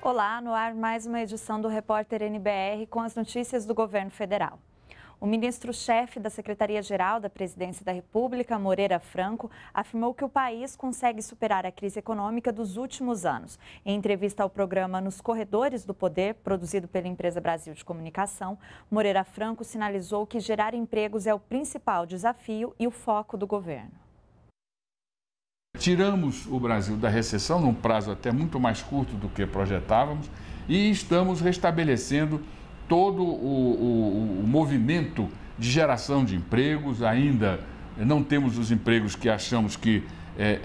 Olá, no ar mais uma edição do Repórter NBR com as notícias do governo federal. O ministro-chefe da Secretaria-Geral da Presidência da República, Moreira Franco, afirmou que o país consegue superar a crise econômica dos últimos anos. Em entrevista ao programa Nos Corredores do Poder, produzido pela Empresa Brasil de Comunicação, Moreira Franco sinalizou que gerar empregos é o principal desafio e o foco do governo tiramos o Brasil da recessão num prazo até muito mais curto do que projetávamos e estamos restabelecendo todo o, o, o movimento de geração de empregos. Ainda não temos os empregos que achamos que é, é,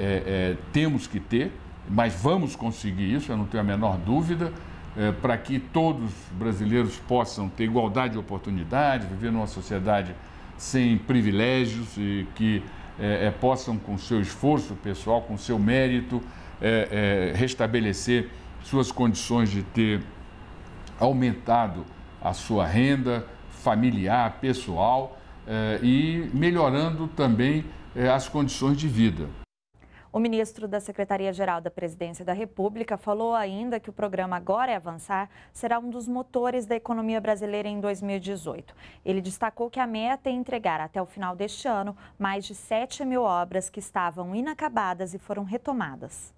é, temos que ter, mas vamos conseguir isso, eu não tenho a menor dúvida, é, para que todos brasileiros possam ter igualdade de oportunidade, viver numa sociedade sem privilégios e que é, é, possam, com seu esforço pessoal, com seu mérito, é, é, restabelecer suas condições de ter aumentado a sua renda familiar, pessoal é, e melhorando também as condições de vida. O ministro da Secretaria-Geral da Presidência da República falou ainda que o programa Agora é Avançar será um dos motores da economia brasileira em 2018. Ele destacou que a meta é entregar até o final deste ano mais de 7 mil obras que estavam inacabadas e foram retomadas.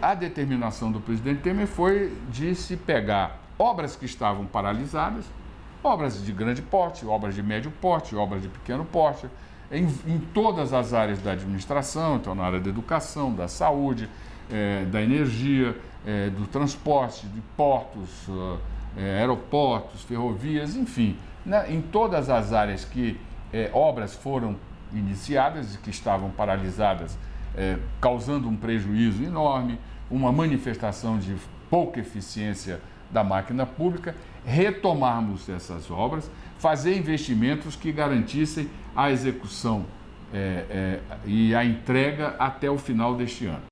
A determinação do presidente Temer foi de se pegar obras que estavam paralisadas, obras de grande porte, obras de médio porte, obras de pequeno porte, em, em todas as áreas da administração, então na área da educação, da saúde, é, da energia, é, do transporte, de portos, é, aeroportos, ferrovias, enfim, né, em todas as áreas que obras foram iniciadas e que estavam paralisadas, causando um prejuízo enorme, uma manifestação de pouca eficiência da máquina pública, retomarmos essas obras, fazer investimentos que garantissem a execução é, é, e a entrega até o final deste ano.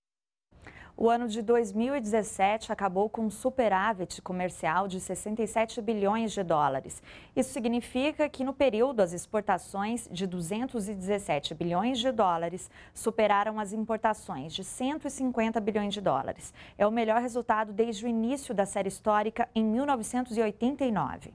O ano de 2017 acabou com um superávit comercial de 67 bilhões de dólares. Isso significa que no período as exportações de 217 bilhões de dólares superaram as importações de 150 bilhões de dólares. É o melhor resultado desde o início da série histórica em 1989.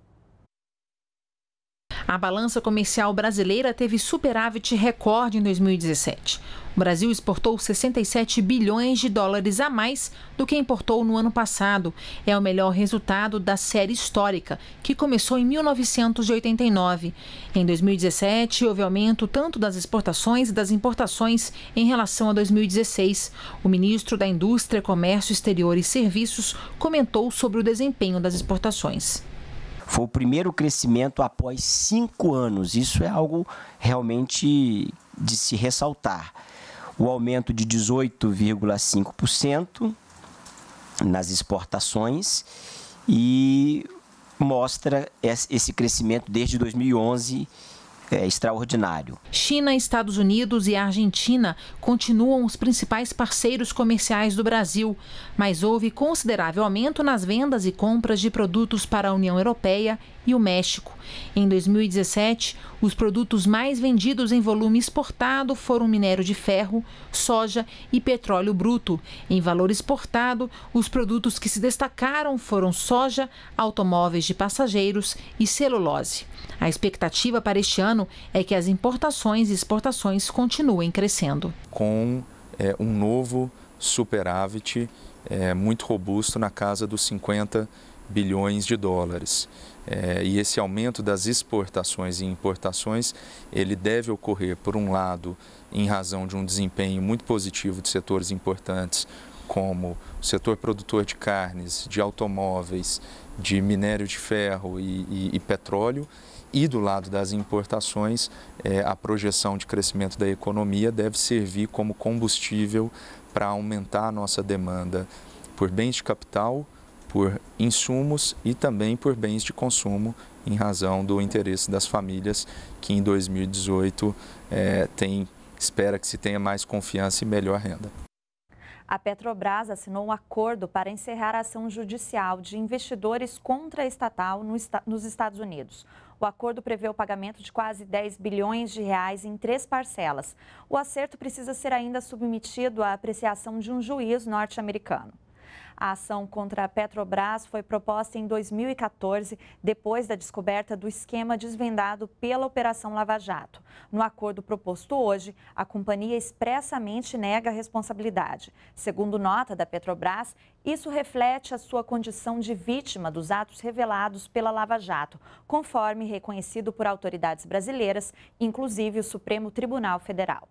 A balança comercial brasileira teve superávit recorde em 2017. O Brasil exportou 67 bilhões de dólares a mais do que importou no ano passado. É o melhor resultado da série histórica, que começou em 1989. Em 2017, houve aumento tanto das exportações e das importações em relação a 2016. O ministro da Indústria, Comércio Exterior e Serviços comentou sobre o desempenho das exportações. Foi o primeiro crescimento após cinco anos. Isso é algo realmente de se ressaltar. O aumento de 18,5% nas exportações e mostra esse crescimento desde 2011 é extraordinário. China, Estados Unidos e Argentina continuam os principais parceiros comerciais do Brasil, mas houve considerável aumento nas vendas e compras de produtos para a União Europeia e o México. Em 2017, os produtos mais vendidos em volume exportado foram minério de ferro, soja e petróleo bruto. Em valor exportado, os produtos que se destacaram foram soja, automóveis de passageiros e celulose. A expectativa para este ano ano é que as importações e exportações continuem crescendo. Com é, um novo superávit é, muito robusto na casa dos 50 bilhões de dólares. É, e esse aumento das exportações e importações, ele deve ocorrer, por um lado, em razão de um desempenho muito positivo de setores importantes, como o setor produtor de carnes, de automóveis, de minério de ferro e, e, e petróleo, e do lado das importações, é, a projeção de crescimento da economia deve servir como combustível para aumentar a nossa demanda por bens de capital, por insumos e também por bens de consumo, em razão do interesse das famílias, que em 2018 é, tem, espera que se tenha mais confiança e melhor renda. A Petrobras assinou um acordo para encerrar a ação judicial de investidores contra a estatal nos Estados Unidos. O acordo prevê o pagamento de quase 10 bilhões de reais em três parcelas. O acerto precisa ser ainda submetido à apreciação de um juiz norte-americano. A ação contra a Petrobras foi proposta em 2014, depois da descoberta do esquema desvendado pela Operação Lava Jato. No acordo proposto hoje, a companhia expressamente nega a responsabilidade. Segundo nota da Petrobras, isso reflete a sua condição de vítima dos atos revelados pela Lava Jato, conforme reconhecido por autoridades brasileiras, inclusive o Supremo Tribunal Federal.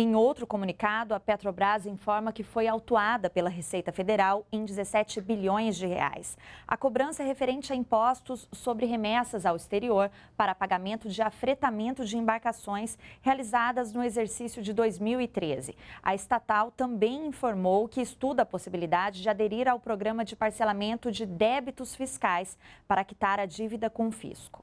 Em outro comunicado, a Petrobras informa que foi autuada pela Receita Federal em 17 bilhões de reais. A cobrança é referente a impostos sobre remessas ao exterior para pagamento de afretamento de embarcações realizadas no exercício de 2013. A estatal também informou que estuda a possibilidade de aderir ao programa de parcelamento de débitos fiscais para quitar a dívida com o fisco.